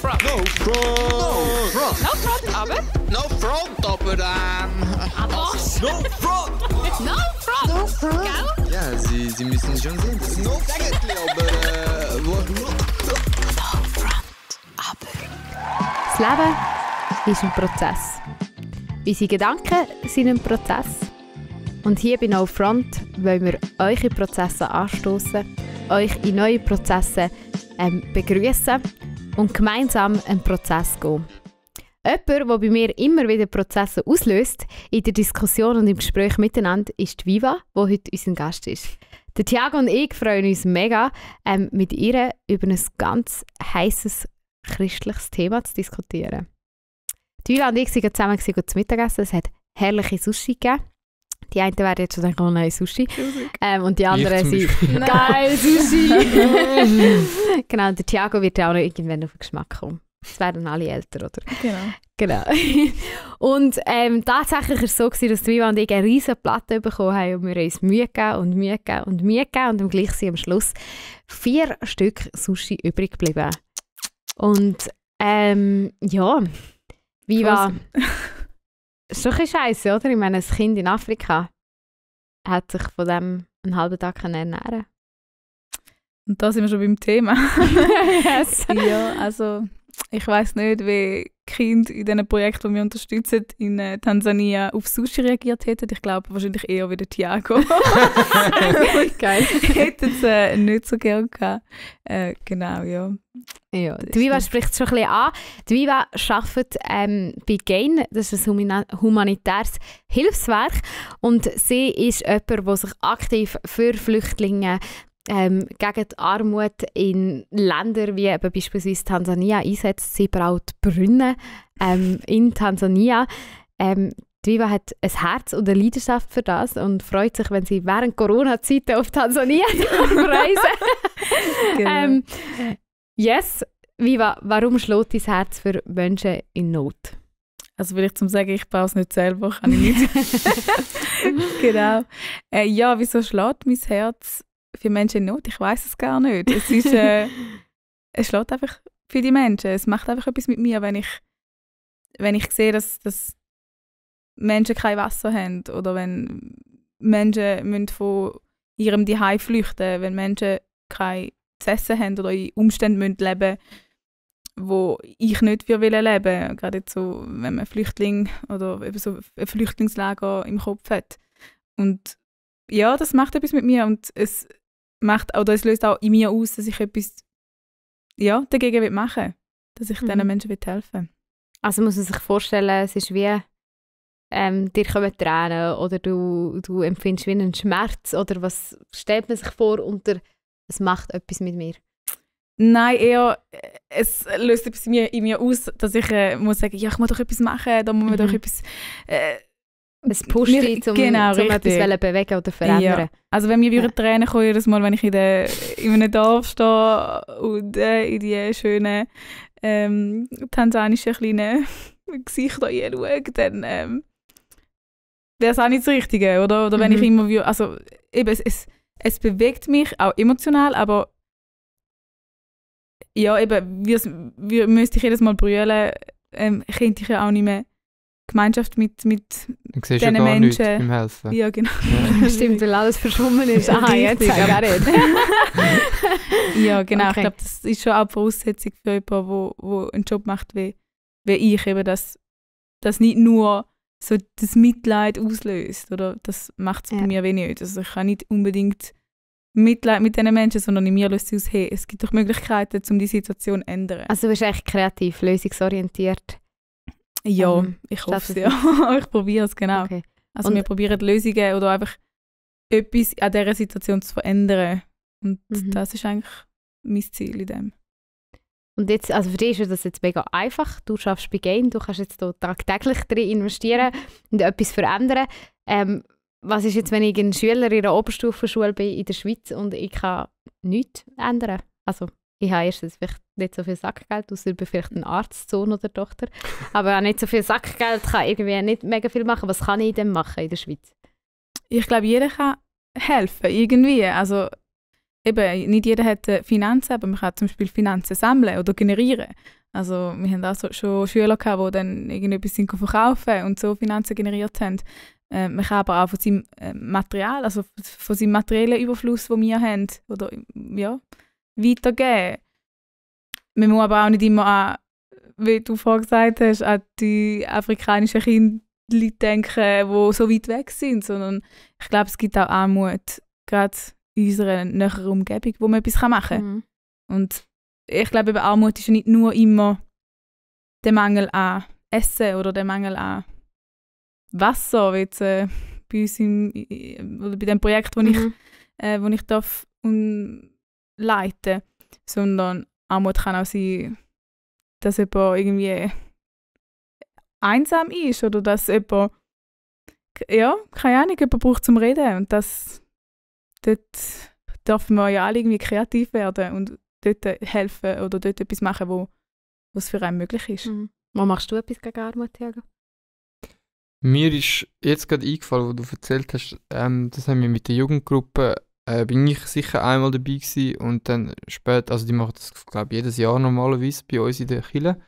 front. No front. No front. No front, aber? No front, aber dann. Aber? No front. no front. No front. Gell? Ja, Sie, Sie müssen schon sehen, das ist... No front, aber... Äh, no, front, aber... Das Leben ist ein Prozess. Unsere Gedanken sind ein Prozess. Und hier bei No Front wollen wir eure Prozesse anstoßen, euch in neue Prozesse ähm, begrüßen und gemeinsam einen Prozess gehen. Jemand, der bei mir immer wieder Prozesse auslöst, in der Diskussion und im Gespräch miteinander, ist Viva, die heute unser Gast ist. Der Thiago und ich freuen uns mega, ähm, mit ihr über ein ganz heißes christliches Thema zu diskutieren. Die Viva und ich waren zusammen zu Mittagessen. Es hat herrliche Sushi gegeben. Die einen werden jetzt schon denken, oh nein, Sushi. Ähm, und die anderen sind, geil, Sushi. genau, und der Thiago wird ja auch noch irgendwann auf den Geschmack kommen. Es werden alle älter, oder? Genau. genau. und ähm, tatsächlich war es so, gewesen, dass Viva und ich eine riesige Platte bekommen haben und wir uns Mühe gegeben und Mühe gegeben und Mühe gegeben und im gleichen sind am Schluss vier Stück Sushi übrig geblieben. Und ähm, ja, Viva... ist schon scheiße, oder? Ich meine, ein Kind in Afrika hat sich von dem einen halben Tag ernähren Und da sind wir schon beim Thema. yes. ja, also ich weiß nicht, wie Kinder in diesen Projekten, die wir unterstützen, in äh, Tansania auf Sushi reagiert hätten. Ich glaube wahrscheinlich eher wie der Thiago. Geil. hätte es äh, nicht so gerne gehabt. Äh, genau, ja. Ja, die Viva spricht es schon ein bisschen an. Die Viva arbeitet ähm, bei GAIN, das ist ein humanitäres Hilfswerk. Und sie ist jemand, der sich aktiv für Flüchtlinge ähm, gegen die Armut in Ländern wie eben beispielsweise Tansania einsetzt. Sie braut Brunnen ähm, in Tansania. Ähm, die Viva hat ein Herz und eine Leidenschaft für das und freut sich, wenn sie während Corona-Zeiten auf Tansania reisen genau. ähm, Yes, Viva, warum schlägt dein Herz für Menschen in Not? Also vielleicht zum sagen, ich baue es nicht selber, kann ich nicht. genau. Äh, ja, wieso schlägt mein Herz? für Menschen in Not? Ich weiß es gar nicht. Es ist, äh, es schlägt einfach für die Menschen. Es macht einfach etwas mit mir, wenn ich, wenn ich sehe, dass, dass Menschen kein Wasser haben oder wenn Menschen müssen von ihrem Dihei flüchten, wenn Menschen kein essen haben oder in Umständen müssen leben wo ich nicht für leben will. Gerade so, wenn man Flüchtling oder so ein Flüchtlingslager im Kopf hat. Und ja, das macht etwas mit mir und es, macht, oder es löst auch in mir aus, dass ich etwas ja, dagegen will machen will. Dass ich mhm. diesen Menschen will helfen will. Also muss man sich vorstellen, es ist wie, ähm, dir kommen Tränen oder du, du empfindest wie einen Schmerz oder was stellt man sich vor unter, es macht etwas mit mir? Nein, eher, äh, es löst etwas in mir, in mir aus, dass ich äh, muss sagen, ja, ich muss doch etwas machen, da muss man mhm. doch etwas... Äh, es pusht wir, dich, um, genau, zum etwas bewegen oder verändern. Ja. Also wenn mir ja. Tränen kommen jedes Mal, wenn ich in, der, in einem Dorf stehe und äh, in die schönen ähm, tansanischen kleinen Gesichter schaue, dann ähm, wäre es auch nicht das Richtige, oder? Oder wenn mhm. ich immer... Also eben, es, es, es bewegt mich, auch emotional, aber ja, eben, wir, wir müsste ich jedes Mal brüllen, ähm, könnte ich ja auch nicht mehr Gemeinschaft mit, mit diesen ja gar Menschen. Beim Helfen. Ja, genau. Ja. Stimmt, weil alles verschwommen ist. Ja, Aha, jetzt ich auch nicht. ja, genau. Okay. Ich glaube, das ist schon auch Voraussetzung für jemanden, der wo, wo einen Job macht wie, wie ich, eben, dass das nicht nur so das Mitleid auslöst. Oder? Das macht es ja. bei mir wenig nicht. Also ich kann nicht unbedingt Mitleid mit diesen Menschen, sondern in mir löst es aus, hey, es gibt doch Möglichkeiten, um die Situation zu ändern. Also du bist echt kreativ, lösungsorientiert. Ja, ähm, ich hoffe es ja. ich probiere es, genau. Okay. Also und wir probieren Lösungen oder einfach etwas an dieser Situation zu verändern. Und mhm. das ist eigentlich mein Ziel in dem. Und jetzt, also für dich ist das jetzt mega einfach. Du schaffst bei Game, du kannst jetzt da tagtäglich drin investieren und etwas verändern. Ähm, was ist jetzt, wenn ich ein Schüler in der Oberstufenschule bin in der Schweiz und ich kann nichts ändern? Also ich habe erstens vielleicht nicht so viel Sackgeld, außer vielleicht einen Arztsohn oder Tochter. Aber auch nicht so viel Sackgeld kann irgendwie nicht mega viel machen. Was kann ich denn machen in der Schweiz? Ich glaube, jeder kann helfen, irgendwie. Also eben, nicht jeder hat äh, Finanzen, aber man kann zum Beispiel Finanzen sammeln oder generieren. Also wir haben auch schon Schüler gehabt, die dann irgendetwas verkaufen und so Finanzen generiert haben. Äh, man kann aber auch von seinem äh, Material, also von seinem materiellen Überfluss, den wir haben, oder ja, weitergeben. Man muss aber auch nicht immer an, wie du vorhin gesagt hast, an die afrikanischen Kinder denken, die so weit weg sind, sondern ich glaube, es gibt auch Armut, gerade in unserer näheren Umgebung, wo man etwas machen kann. Mhm. Und ich glaube, Armut ist ja nicht nur immer der Mangel an Essen oder der Mangel an Wasser, wie jetzt äh, bei uns im, oder bei dem Projekt, wo mhm. ich, äh, wo ich darf, um, leiten, sondern Armut kann auch sein, dass jemand irgendwie einsam ist oder dass jemand, ja, keine Ahnung, jemand braucht zum Reden und das, dort dürfen wir ja alle irgendwie kreativ werden und dort helfen oder dort etwas machen, wo was für einen möglich ist. Mhm. Was machst du etwas gegen Armut, Jäger? Mir ist jetzt gerade eingefallen, wo du erzählt hast, ähm, das haben wir mit der Jugendgruppe äh, bin ich sicher einmal dabei gewesen und dann später, also die machen das, glaube jedes Jahr normalerweise bei uns in der Kille.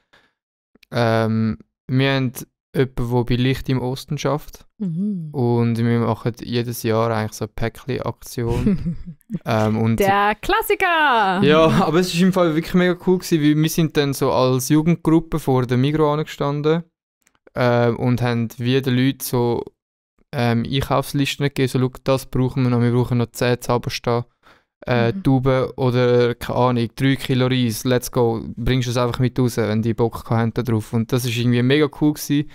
Ähm, wir haben jemanden, der bei Licht im Osten schafft. Mhm. Und wir machen jedes Jahr eigentlich so eine Päckchen-Aktion. ähm, der Klassiker! Ja, aber es war im Fall wirklich mega cool, gewesen, weil wir sind dann so als Jugendgruppe vor der Migro angestanden äh, und haben wie den Leuten so ähm, Einkaufslisten gegeben, so, schau, das brauchen wir noch, wir brauchen noch 10 Zauberstab, äh, mhm. Tauben oder, keine Ahnung, 3 Kilo Reis, let's go, bringst du es einfach mit raus, wenn die Bock haben da drauf. Und das war irgendwie mega cool gewesen,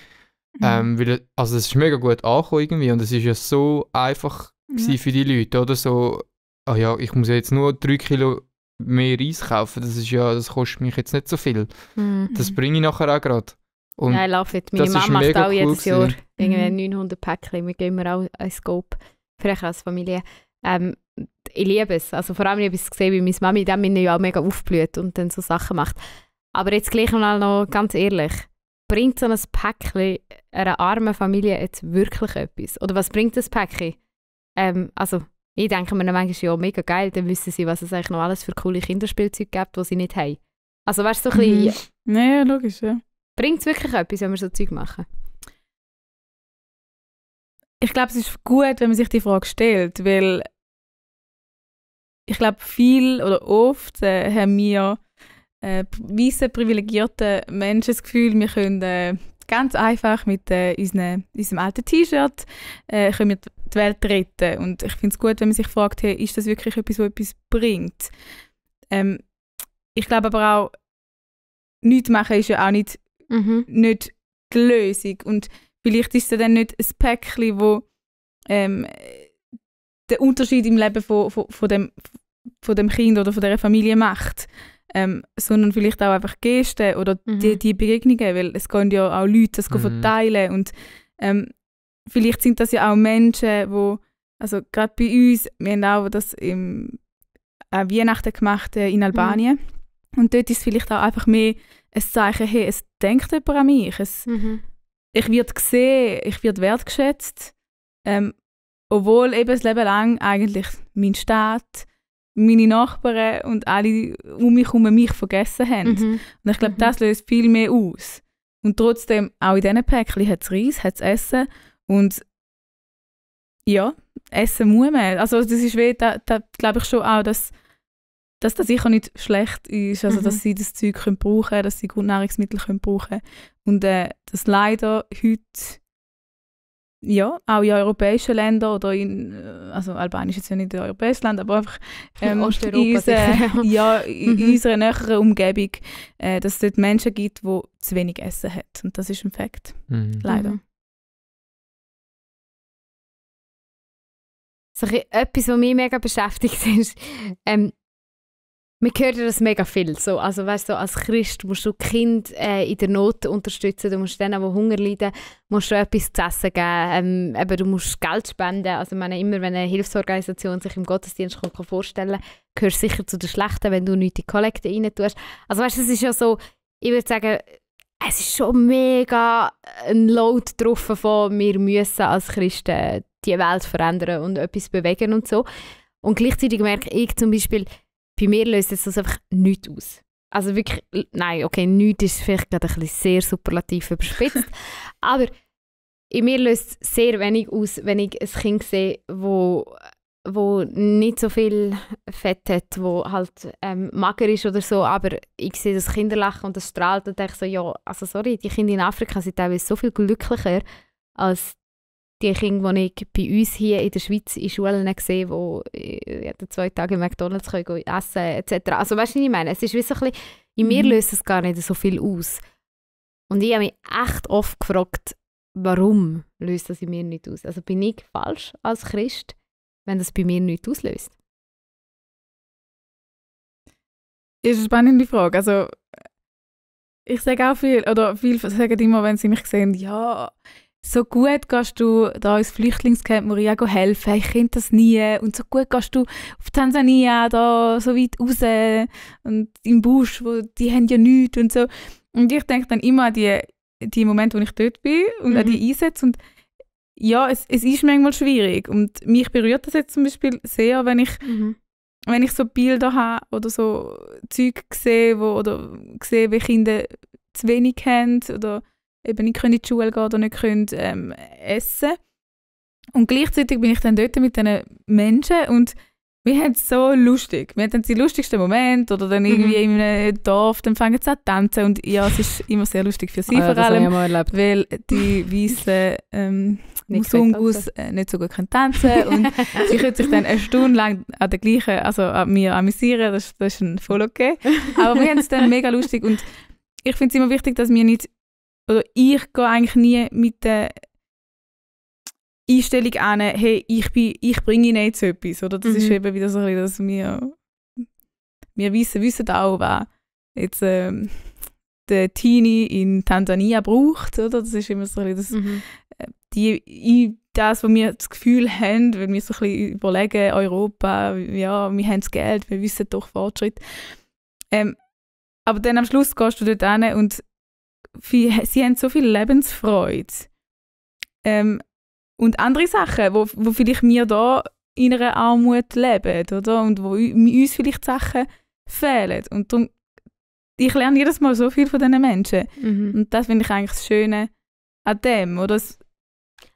mhm. ähm, weil, also es ist mega gut angekommen irgendwie und es ist ja so einfach ja. für die Leute, oder, so, ah ja, ich muss jetzt nur 3 Kilo mehr Reis kaufen, das ist ja, das kostet mich jetzt nicht so viel. Mhm. Das bringe ich nachher auch gerade. Und ja, ich laufe jetzt. Meine Mama macht auch cool Jahr gewesen. irgendwie 900 mhm. Päckchen. Wir gehen immer auch ein Scope. Vielleicht als Familie. Ähm, ich liebe es. Also vor allem, ich habe es gesehen, wie meine Mami dann in ja auch mega aufblüht und dann so Sachen macht. Aber jetzt gleich mal noch ganz ehrlich. Bringt so ein Päckchen einer armen Familie jetzt wirklich etwas? Oder was bringt das Päckchen? Ähm, also, ich denke mir dann manchmal, ja, mega geil, dann wissen sie, was es eigentlich noch alles für coole Kinderspielzeuge gibt, die sie nicht haben. Also, weißt du, so ein mhm. bisschen... Ja, logisch, ja. Bringt es wirklich etwas, wenn wir so Zeug machen? Ich glaube, es ist gut, wenn man sich die Frage stellt, weil ich glaube, viel oder oft äh, haben wir äh, weiße, privilegierte Menschen das Gefühl, wir können äh, ganz einfach mit äh, unseren, unserem alten T-Shirt äh, die Welt retten. Und ich finde es gut, wenn man sich fragt, hey, ist das wirklich etwas, was etwas bringt? Ähm, ich glaube aber auch, nichts machen ist ja auch nicht mhm. nicht die Lösung. Und vielleicht ist es dann nicht ein Päckchen, wo ähm, den Unterschied im Leben von, von, von, dem, von dem Kind oder von der Familie macht. Ähm, sondern vielleicht auch einfach Gesten oder mhm. die, die Begegnungen, weil es gehen ja auch Leute, das mhm. verteilen und ähm, vielleicht sind das ja auch Menschen, wo also gerade bei uns, wir haben auch das im äh, Weihnachten gemacht äh, in mhm. Albanien mhm. und dort ist es vielleicht auch einfach mehr ein Zeichen, hey, es denkt jemand an mich. Es, mhm. Ich werde gesehen, ich werde wertgeschätzt. Ähm, obwohl eben das Leben lang eigentlich mein Staat, meine Nachbarn und alle um mich herum mich vergessen haben. Mhm. Und ich glaube, mhm. das löst viel mehr aus. Und trotzdem, auch in diesen Päckchen hat es Reis, hat es Essen und ja, Essen muss man. Also das ist weh, da, da glaube ich schon auch, dass dass das sicher nicht schlecht ist, also mhm. dass sie das Zeug können brauchen können, dass sie Grundnahrungsmittel Nahrungsmittel können brauchen Und äh, dass leider heute ja, auch in europäischen Ländern oder in, äh, also Albanien ist jetzt ja nicht ein europäisches Land, aber einfach ähm, Osteuropa in, unserer, ja, in mhm. unserer näheren Umgebung, äh, dass es dort Menschen gibt, die zu wenig Essen haben. Und das ist ein Fakt, mhm. leider. Mhm. So etwas, was mich mega beschäftigt, ist, ähm, man hört das mega viel. So, also weißt du, als Christ musst du Kind äh, in der Not unterstützen. Du musst denen, die Hunger leiden, musst du etwas zu essen geben. Ähm, eben, du musst Geld spenden. Also ich meine, immer wenn eine Hilfsorganisation sich im Gottesdienst kann, kann vorstellen kann, gehörst du sicher zu den Schlechten, wenn du nicht in die Kollekte rein tust. Also weißt du, es ist ja so, ich würde sagen, es ist schon mega äh, ein Load drauf von wir müssen als Christen die Welt verändern und etwas bewegen und so. Und gleichzeitig merke ich zum Beispiel, bei mir löst es das einfach nichts aus. Also wirklich, nein, okay, nichts ist vielleicht gerade ein bisschen sehr superlativ überspitzt, aber in mir löst es sehr wenig aus, wenn ich ein Kind sehe, wo wo nicht so viel Fett hat, wo halt ähm, mager ist oder so, aber ich sehe das Kinderlachen und das strahlt und denke so, ja, also sorry, die Kinder in Afrika sind teilweise so viel glücklicher als die Kinder, die ich bei uns hier in der Schweiz in Schulen gesehen habe, äh, die zwei Tage in McDonalds können essen etc. Also weißt du, was ich meine? Es ist wie so ein bisschen, in mir mhm. löst es gar nicht so viel aus. Und ich habe mich echt oft gefragt, warum löst das in mir nicht aus? Also bin ich falsch als Christ, wenn das bei mir nicht auslöst? Ist eine spannende Frage. Also ich sage auch viel, oder viele sagen immer, wenn sie mich sehen, ja, so gut gehst du da ins Flüchtlingscamp Moria helfen, ich kenne das nie und so gut gehst du auf Tansania da so weit raus und im Busch, wo die haben ja nichts und so. Und ich denke dann immer an die, die Momente, wo ich dort bin und mhm. an die Einsätze und ja, es, es ist manchmal schwierig und mich berührt das jetzt zum Beispiel sehr, wenn ich mhm wenn ich so Bilder habe oder so Zeug sehe, wo, oder sehe, wie Kinder zu wenig haben oder eben nicht in die Schule gehen oder nicht können, ähm, essen Und gleichzeitig bin ich dann dort mit diesen Menschen und wir haben es so lustig. Wir hatten die lustigsten Momente oder dann irgendwie mhm. in einem Dorf, dann fangen sie an zu tanzen und ja, es ist immer sehr lustig für sie oh ja, vor allem, weil die weißen ähm, Musungus äh, nicht so gut können tanzen und sie können sich dann eine Stunde lang an der gleichen, also an mir amüsieren, das, das ist voll okay. Aber wir haben es dann mega lustig und ich finde es immer wichtig, dass wir nicht oder ich gehe eigentlich nie mit der Einstellung an, hey, ich, bin, ich bringe ihnen jetzt etwas. Oder das mhm. ist eben wieder so ein bisschen, dass wir, wir wissen, wissen auch, was jetzt ähm, der Teenie in Tansania braucht. Oder? Das ist immer so ein bisschen das, mhm. Äh, die, das, was wir das Gefühl haben, wenn wir so ein bisschen überlegen, Europa, ja, wir haben das Geld, wir wissen doch Fortschritt. Ähm, aber dann am Schluss gehst du dort hin und viel, sie haben so viel Lebensfreude. Ähm, und andere Sachen, wo, wo vielleicht wir da in einer Armut leben, oder? Und wo uns vielleicht Sachen fehlen. Und darum, ich lerne jedes Mal so viel von diesen Menschen. Mhm. Und das finde ich eigentlich das Schöne an dem, oder?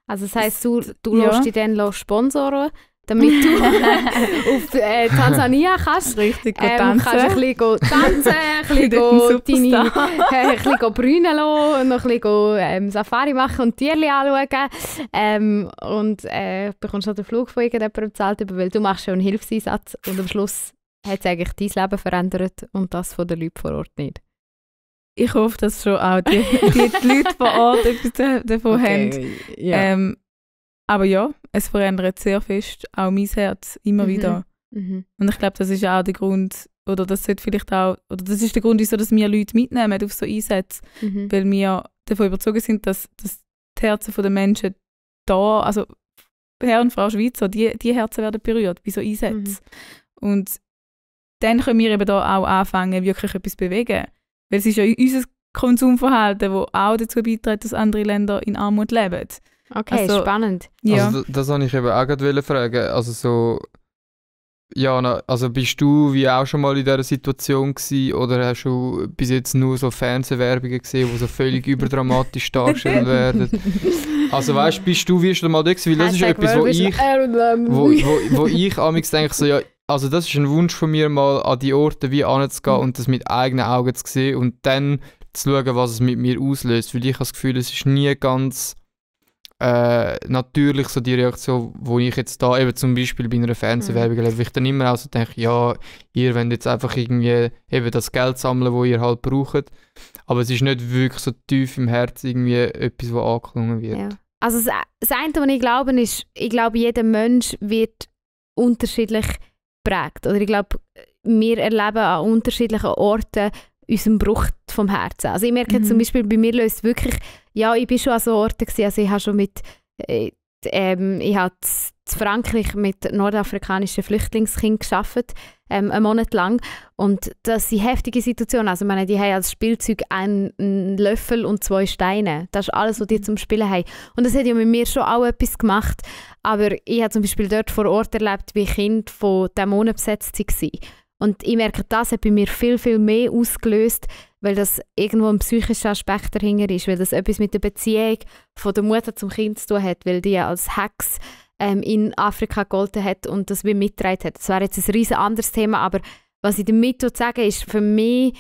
also das heißt, du, du ja. lässt dich dann Sponsoren damit du auf äh, Tansania kannst. Richtig ähm, tanzen. Kannst ein bisschen tanzen, ein bisschen deine, äh, ein bisschen brünen lassen, noch ein bisschen ähm, Safari machen und Tierli anschauen. Ähm, und äh, bekommst noch den Flug von irgendjemandem bezahlt, weil du machst schon einen Hilfseinsatz und am Schluss hat es eigentlich dein Leben verändert und das von den Leuten vor Ort nicht. Ich hoffe, dass schon auch die, die, die Leute vor Ort etwas davon okay. haben. Yeah. Ähm, aber ja, es verändert sehr fest auch mein Herz immer mhm. wieder. Mhm. Und ich glaube, das ist auch der Grund, oder das sollte vielleicht auch, oder das ist der Grund, wieso dass wir Leute mitnehmen auf so Einsätze, mhm. weil wir davon überzeugt sind, dass, dass die Herzen der Menschen da, also Herr und Frau Schweizer, die, die Herzen werden berührt bei so Einsätzen. Mhm. Und dann können wir eben da auch anfangen, wirklich etwas zu bewegen. Weil es ist ja unser Konsumverhalten, das auch dazu beiträgt, dass andere Länder in Armut leben. Okay, also, spannend. Ja. Also, das, wollte ich eben auch gerade fragen. Also so, ja, also bist du wie auch schon mal in dieser Situation gewesen, oder hast du bis jetzt nur so Fernsehwerbungen gesehen, wo so völlig überdramatisch dargestellt werden? Also weißt du, bist du wie schon mal da gewesen? Weil das ist etwas, wo ich, äh, wo, wo, wo ich amigs denke, so ja, also das ist ein Wunsch von mir, mal an die Orte wie anzugehen mhm. und das mit eigenen Augen zu sehen und dann zu schauen, was es mit mir auslöst. Weil ich habe das Gefühl, es ist nie ganz äh, natürlich so die Reaktion, wo ich jetzt da eben zum Beispiel bei einer Fernsehwerbung erlebe, mhm. ich dann immer auch so denke, ja, ihr wollt jetzt einfach irgendwie eben das Geld sammeln, wo ihr halt braucht, aber es ist nicht wirklich so tief im Herzen irgendwie etwas, was angeklungen wird. Ja. Also das, das eine, was ich glaube, ist, ich glaube, jeder Mensch wird unterschiedlich prägt. Oder ich glaube, wir erleben an unterschiedlichen Orten unserem Bruch vom Herzen. Also ich merke mhm. zum Beispiel, bei mir löst es wirklich, ja, ich bin schon an so Orten gewesen, also ich habe schon mit, äh, ähm, ich habe in Frankreich mit nordafrikanischen Flüchtlingskindern geschafft, ähm, einen Monat lang. Und das sind heftige Situationen. Also meine, die haben als Spielzeug einen, einen Löffel und zwei Steine. Das ist alles, was die mhm. zum Spielen haben. Und das hat ja mit mir schon auch etwas gemacht. Aber ich habe zum Beispiel dort vor Ort erlebt, wie Kinder von Dämonen besetzt waren. Und ich merke, das hat bei mir viel, viel mehr ausgelöst, weil das irgendwo ein psychischer Aspekt dahinter ist, weil das etwas mit der Beziehung von der Mutter zum Kind zu tun hat, weil die als Hex ähm, in Afrika gegolten hat und das wie mitgetragen hat. Das wäre jetzt ein riesen anderes Thema, aber was ich damit sagen ist, für mich,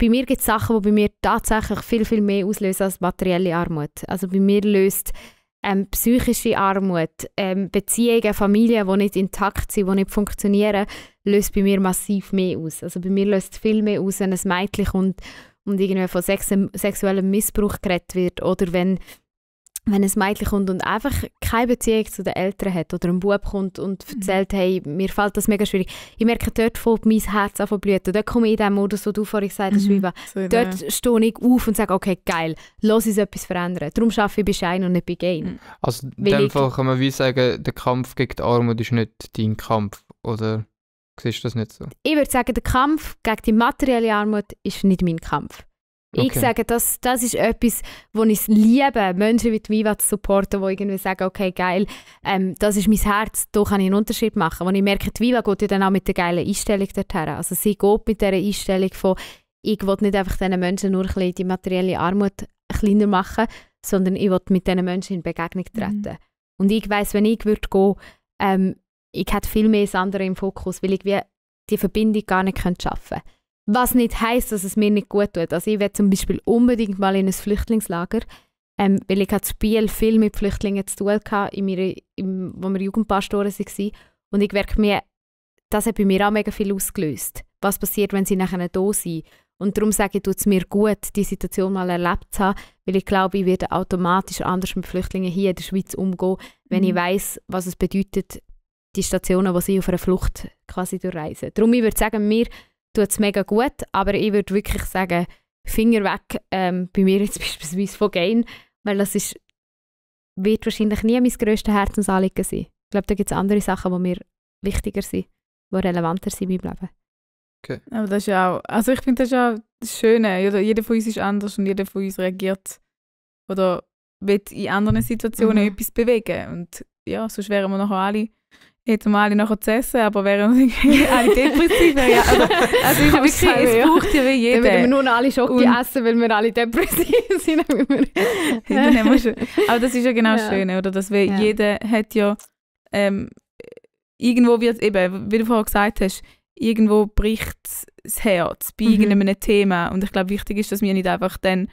bei mir gibt es Sachen, die bei mir tatsächlich viel, viel mehr auslösen als materielle Armut. Also bei mir löst ähm, psychische Armut, ähm, Beziehungen, Familien, die nicht intakt sind, die nicht funktionieren, löst bei mir massiv mehr aus. Also bei mir löst es viel mehr aus, wenn ein Mädchen kommt und irgendwie von sexuellem Missbrauch geredet wird oder wenn wenn ein Mädchen kommt und einfach keine Beziehung zu den Eltern hat oder ein Bub kommt und mhm. erzählt, mhm. hey, mir fällt das mega schwierig. Ich merke, dort fängt mein Herz an zu blüten. Dort komme ich in den Modus, wo du vorhin gesagt hast, mhm. dort stehe ich auf und sage, okay, geil, lass uns etwas verändern. Darum arbeite ich bei Schein und nicht bei Gain. Mhm. Also in Weil dem Fall kann man wie sagen, der Kampf gegen die Armut ist nicht dein Kampf, oder siehst du das nicht so? Ich würde sagen, der Kampf gegen die materielle Armut ist nicht mein Kampf. Okay. Ich sage, das, das ist etwas, wo ich liebe, Menschen wie Viva zu supporten, die irgendwie sagen, okay, geil, ähm, das ist mein Herz, da kann ich einen Unterschied machen. Wenn ich merke, Viva geht ja dann auch mit der geilen Einstellung dorthin. Also sie geht mit dieser Einstellung von, ich will nicht einfach diesen Menschen nur ein bisschen die materielle Armut kleiner machen, sondern ich will mit diesen Menschen in Begegnung mhm. treten. Mhm. Und ich weiß, wenn ich würde gehen, ähm, ich hätte viel mehr das andere im Fokus, weil ich wie die Verbindung gar nicht schaffen könnte. Was nicht heißt, dass es mir nicht gut tut. Also ich werde zum Beispiel unbedingt mal in ein Flüchtlingslager, ähm, weil ich zu Biel viel mit Flüchtlingen zu tun hatte, in meiner, in, wo wir Jugendpastoren waren. Und ich merke mir, das hat bei mir auch mega viel ausgelöst. Was passiert, wenn sie nachher da sind? Und darum sage ich, tut es mir gut, die Situation mal erlebt zu haben, weil ich glaube, ich werde automatisch anders mit Flüchtlingen hier in der Schweiz umgehen, wenn mhm. ich weiß, was es bedeutet, die Stationen, die sie auf einer Flucht quasi durchreisen. Darum, ich würde sagen, wir tut es mega gut, aber ich würde wirklich sagen, Finger weg, ähm, bei mir jetzt beispielsweise von Gain, weil das ist, wird wahrscheinlich nie mein grösstes Herzensanliegen sein. Ich glaube, da gibt es andere Sachen, die mir wichtiger sind, die relevanter sind in Leben. Okay. Aber das ist ja auch, also ich finde das ist auch das Schöne, jeder, von uns ist anders und jeder von uns reagiert oder wird in anderen Situationen mhm. etwas bewegen und ja, sonst wären wir nachher alle jetzt mal alle nachher zu essen, aber wären wir alle depressiv. Ja, also, also ich wirklich, sagen, es braucht ja wie jeder. Dann würden wir nur alle Schoki essen, weil wir alle depressiv sind. wir aber das ist ja genau ja. Schöne, oder? Dass wir, ja. jeder hat ja ähm, irgendwo wird eben, wie du vorher gesagt hast, irgendwo bricht das Herz bei mhm. irgendeinem Thema. Und ich glaube, wichtig ist, dass wir nicht einfach dann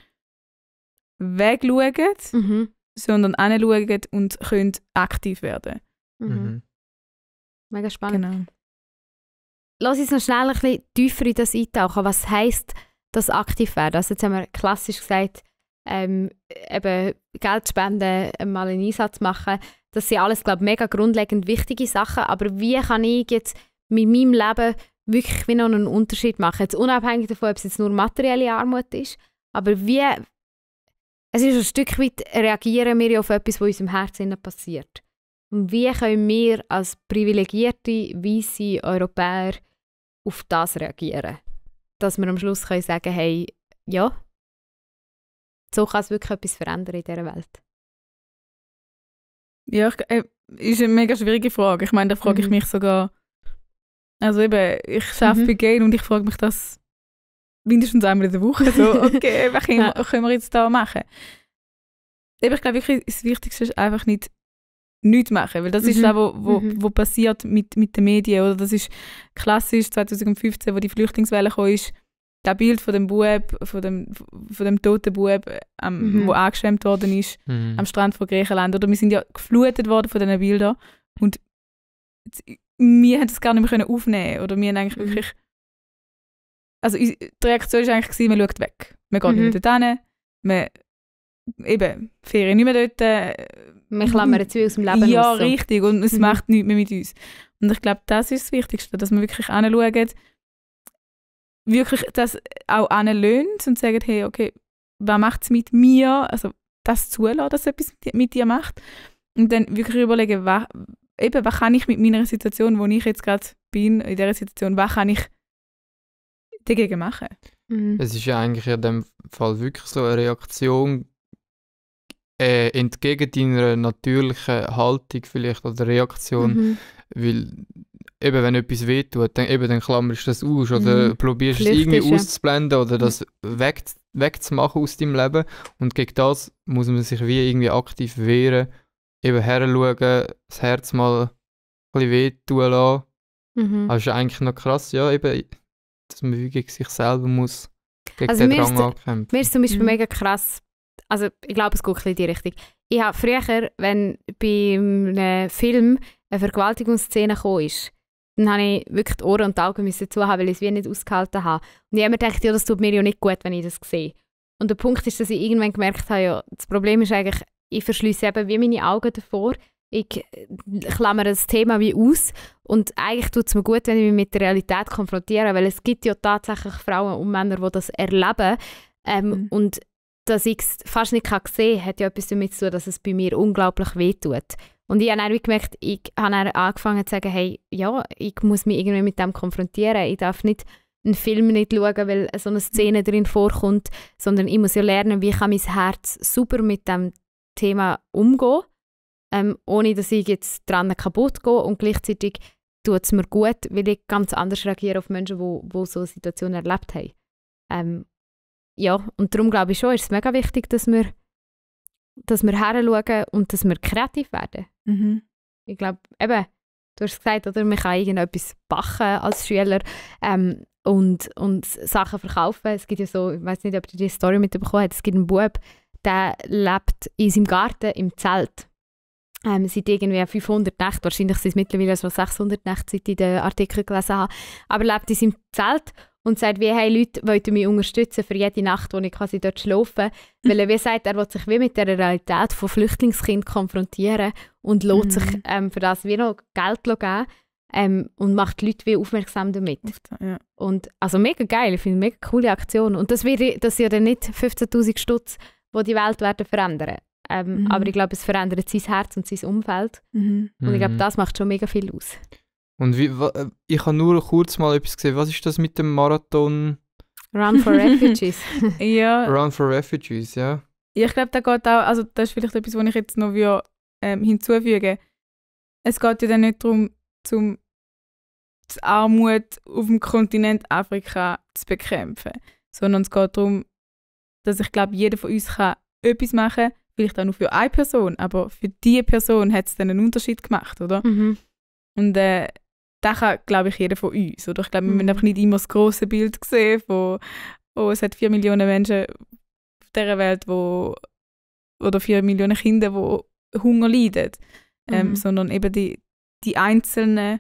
wegschauen, mhm. sondern hinschauen und können aktiv werden. Mhm. mhm. Mega spannend. Genau. Lass uns noch schnell ein bisschen tiefer in das eintauchen. Was heisst das aktiv werden? Also jetzt haben wir klassisch gesagt, ähm, eben Geld spenden, mal einen Einsatz machen. Das sind alles, glaube ich, mega grundlegend wichtige Sachen. Aber wie kann ich jetzt mit meinem Leben wirklich wie noch einen Unterschied machen? Jetzt unabhängig davon, ob es jetzt nur materielle Armut ist. Aber wie, es ist ein Stück weit reagieren wir auf etwas, was in unserem Herzen passiert. Wie können wir als privilegierte, weiße Europäer auf das reagieren? Dass wir am Schluss können sagen hey, ja, so kann es wirklich etwas verändern in dieser Welt. Ja, ich, äh, ist eine mega schwierige Frage. Ich meine, da frage mhm. ich mich sogar. Also eben, ich schaffe mhm. bei Gain und ich frage mich das mindestens einmal in der Woche. So, okay, was können, ja. können, wir jetzt da machen? Eben, ich glaube wirklich, das Wichtigste ist einfach nicht nichts machen. Weil das mhm. ist das, was wo, wo, mhm. wo passiert mit, mit den Medien. Oder das ist klassisch 2015, wo die Flüchtlingswelle kam, ist das Bild von dem Bub, von dem, von dem toten Bub, der ähm, mhm. wo angeschwemmt worden ist, mhm. am Strand von Griechenland. Oder wir sind ja geflutet worden von diesen Bildern. Und wir haben das gar nicht mehr aufnehmen Oder wir haben eigentlich mhm. wirklich... Also die Reaktion war eigentlich, man schaut weg. Man geht mhm. nicht dorthin, man eben, Ferien nicht mehr dort. Äh, wir klammern mhm. jetzt aus dem Leben Ja, raus. richtig. Und es mhm. macht nichts mehr mit uns. Und ich glaube, das ist das Wichtigste, dass man wirklich anschaut, wirklich das auch anlöhnt und sagt, hey, okay, was macht es mit mir? Also, das zulassen, dass etwas mit dir macht. Und dann wirklich überlegen, was, eben, was kann ich mit meiner Situation, wo ich jetzt gerade bin, in dieser Situation, was kann ich dagegen machen? Mhm. Es ist ja eigentlich in dem Fall wirklich so eine Reaktion äh, entgegen deiner natürlichen Haltung vielleicht oder Reaktion, mhm. weil eben wenn etwas wehtut, dann, eben, dann klammerst du das aus oder mhm. probierst es irgendwie ja. auszublenden oder das mhm. weg, wegzumachen aus deinem Leben und gegen das muss man sich wie irgendwie aktiv wehren, eben heranschauen, das Herz mal ein bisschen wehtun lassen. Mhm. Das ist eigentlich noch krass, ja, eben, dass man gegen sich selber muss gegen also den Drang ankämpfen. Mir ist zum Beispiel mhm. mega krass also ich glaube, es geht ein bisschen in die Richtung. Ich habe früher, wenn bei einem Film eine Vergewaltigungsszene kam, ist, dann habe ich wirklich die Ohren und die Augen zu haben, weil ich es wie nicht ausgehalten habe. Und ich habe mir gedacht, ja, das tut mir ja nicht gut, wenn ich das sehe. Und der Punkt ist, dass ich irgendwann gemerkt habe, ja, das Problem ist eigentlich, ich verschließe eben wie meine Augen davor. Ich klammere das Thema wie aus und eigentlich tut es mir gut, wenn ich mich mit der Realität konfrontiere, weil es gibt ja tatsächlich Frauen und Männer, die das erleben ähm, mhm. und dass ich es fast nicht sehen kann, hat ja etwas damit zu tun, dass es bei mir unglaublich wehtut. Und ich habe dann gemerkt, ich habe dann angefangen zu sagen, hey, ja, ich muss mich irgendwie mit dem konfrontieren. Ich darf nicht einen Film nicht schauen, weil so eine Szene drin vorkommt, sondern ich muss ja lernen, wie kann mein Herz super mit dem Thema umgehen, ähm, ohne dass ich jetzt dran kaputt gehe und gleichzeitig tut es mir gut, weil ich ganz anders reagiere auf Menschen, die, die so Situationen erlebt haben. Ähm, ja, und darum glaube ich schon, ist es mega wichtig, dass wir, dass wir heranschauen und dass wir kreativ werden. Mhm. Ich glaube, eben, du hast gesagt, oder, man kann irgendetwas backen als Schüler ähm, und, und Sachen verkaufen. Es gibt ja so, ich weiß nicht, ob du die Story mitbekommen hast, es gibt einen Bub, der lebt in seinem Garten im Zelt. Ähm, seit irgendwie 500 Nächte, wahrscheinlich sind es mittlerweile so 600 Nächte, seit ich den Artikel gelesen habe, aber er lebt in seinem Zelt und sagt, wie hey Leute, wollt ihr mich unterstützen für jede Nacht, wo ich quasi dort schlafe? Weil er wie sagt, er will sich wie mit der Realität von Flüchtlingskind konfrontieren und lohnt mhm. sich ähm, für das wie noch Geld geben ähm, und macht die Leute wie aufmerksam damit. Ja. Und also mega geil, ich finde mega coole Aktion und das wird das ja dann nicht 15.000 Stutz, wo die Welt werden verändern. Ähm, mhm. Aber ich glaube, es verändert sein Herz und sein Umfeld. Mhm. Und ich glaube, mhm. das macht schon mega viel aus. Und wie, äh, ich habe nur kurz mal etwas gesehen. Was ist das mit dem Marathon? Run for Refugees. ja. Run for Refugees, ja. Ich glaube, da geht auch, also das ist vielleicht etwas, was ich jetzt noch will, ähm, hinzufügen Es geht ja dann nicht darum, zum die Armut auf dem Kontinent Afrika zu bekämpfen, sondern es geht darum, dass ich glaube, jeder von uns kann etwas machen, vielleicht auch nur für eine Person, aber für diese Person hat es dann einen Unterschied gemacht, oder? Mhm. Und äh, das kann, glaube ich, jeder von uns. Oder ich glaube, wir mhm. müssen einfach nicht immer das große Bild sehen von, oh, es hat vier Millionen Menschen auf dieser Welt, wo, oder vier Millionen Kinder, die Hunger leiden. Ähm, mhm. Sondern eben die, die einzelnen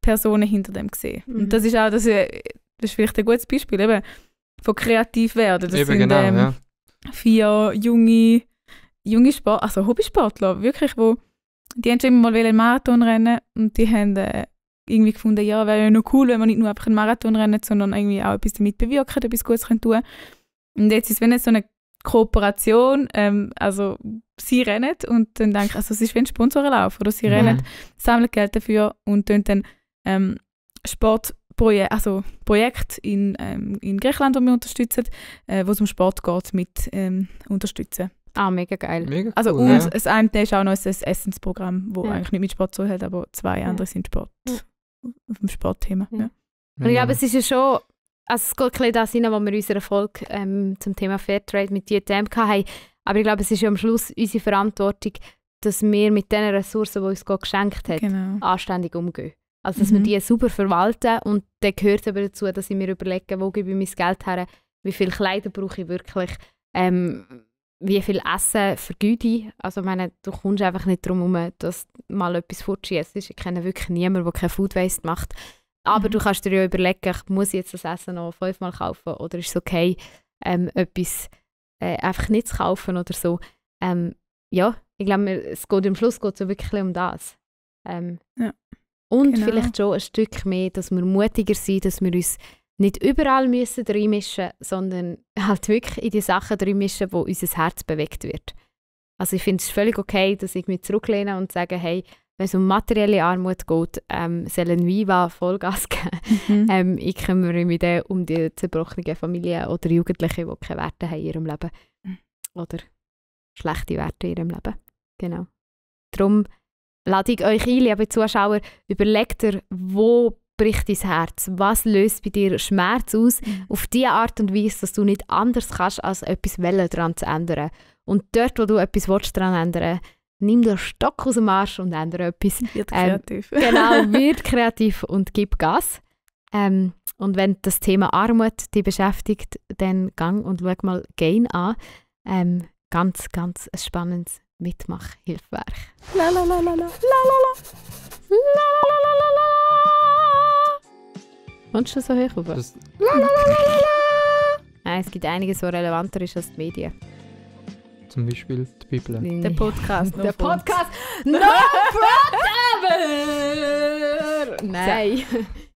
Personen hinter dem sehen. Mhm. Und das ist auch, das ist, äh, das ist vielleicht ein gutes Beispiel, eben, von kreativ werden. Das eben sind genau, ähm, ja. vier junge, junge Sport, also Hobbysportler, wirklich, die die haben schon immer mal einen Marathon rennen und die haben äh, irgendwie gefunden, ja, wäre ja noch cool, wenn man nicht nur einfach einen Marathon rennen, sondern irgendwie auch etwas damit bewirken, etwas Gutes tun können Und jetzt ist es wenn so eine Kooperation, ähm, also sie rennen und dann denken, also es ist wie ein Sponsorenlauf, oder sie ja. rennen, mhm. sammeln Geld dafür und dann ähm, Sport Projekt, also Projekt in, ähm, in Griechenland, das wir unterstützen, äh, wo es um Sport geht, mit ähm, unterstützen. Ah, mega geil. Mega also cool, uns, ja. das eine ist auch noch ein Essensprogramm, wo ja. eigentlich nicht mit Sport zu hat, aber zwei andere sind Sport. Auf dem Sportthema. Ja. Und ich glaube, es ist ja schon, also es geht ein das hinein, wo wir unseren Erfolg ähm, zum Thema Fairtrade mit DTM hatten. Aber ich glaube, es ist ja am Schluss unsere Verantwortung, dass wir mit den Ressourcen, die uns Gott geschenkt hat, genau. anständig umgehen. Also, dass mhm. wir die super verwalten und dann gehört aber dazu, dass ich mir überlege, wo gebe ich mein Geld her, wie viel Kleider brauche ich wirklich, ähm, wie viel Essen vergeude Also meine, du kommst einfach nicht darum herum, dass mal etwas fortschießt. Ich kenne wirklich niemanden, der kein Food Waste macht. Aber mhm. du kannst dir ja überlegen, muss ich jetzt das Essen noch fünfmal kaufen oder ist es okay, ähm, etwas äh, einfach nicht zu kaufen oder so. Ähm, ja, ich glaube, es geht am Schluss geht so wirklich um das. Ähm, ja. Und genau. vielleicht schon ein Stück mehr, dass wir mutiger sind, dass wir uns nicht überall müssen reinmischen, sondern halt wirklich in die Sachen reinmischen, wo unser Herz bewegt wird. Also ich finde es völlig okay, dass ich mich zurücklehne und sage, hey, wenn es um materielle Armut geht, ähm, sollen Viva Vollgas geben. Mhm. Ähm, ich kümmere mich dann um die zerbrochenen Familien oder Jugendliche, die keine Werte haben in ihrem Leben. Oder schlechte Werte in ihrem Leben. Genau. Darum lade ich euch ein, liebe Zuschauer, überlegt ihr, wo bricht dein Herz? Was löst bei dir Schmerz aus mhm. auf die Art und Weise, dass du nicht anders kannst, als etwas Wellen daran zu ändern? Und dort, wo du etwas willst, daran ändern nimm den Stock aus dem Arsch und ändere etwas. Wird ähm, kreativ. Ähm, genau, wird kreativ und gib Gas. Ähm, und wenn das Thema Armut dich beschäftigt, dann gang und schau mal Gain an. Ähm, ganz, ganz ein spannendes Mitmachhilfwerk. La la la la la la la la la la la la la Kommst du so hoch rüber? Nein, es gibt einiges, was relevanter ist als die Medien. Zum Beispiel die Bibel. Nee. Der Podcast. Der Podcast. No Front Nein.